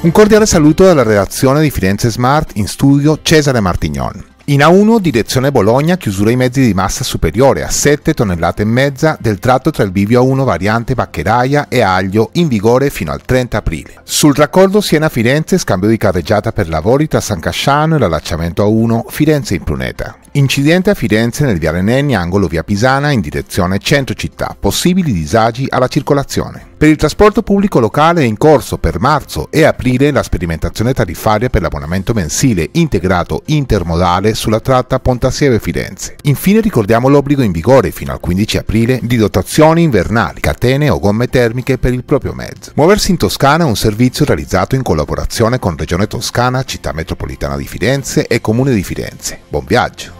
Un cordiale saluto dalla redazione di Firenze Smart in studio Cesare Martignon. In A1 direzione Bologna chiusura i mezzi di massa superiore a 7 tonnellate e mezza del tratto tra il bivio A1 variante Baccheraia e Aglio in vigore fino al 30 aprile. Sul raccordo Siena-Firenze scambio di carreggiata per lavori tra San Casciano e l'allacciamento A1 Firenze in Pruneta. Incidente a Firenze nel viale Nenni angolo via Pisana in direzione centro città, possibili disagi alla circolazione. Per il trasporto pubblico locale è in corso per marzo e aprile la sperimentazione tariffaria per l'abbonamento mensile integrato intermodale sulla tratta Pontassieve-Firenze. Infine ricordiamo l'obbligo in vigore fino al 15 aprile di dotazioni invernali, catene o gomme termiche per il proprio mezzo. Muoversi in Toscana è un servizio realizzato in collaborazione con Regione Toscana, Città Metropolitana di Firenze e Comune di Firenze. Buon viaggio!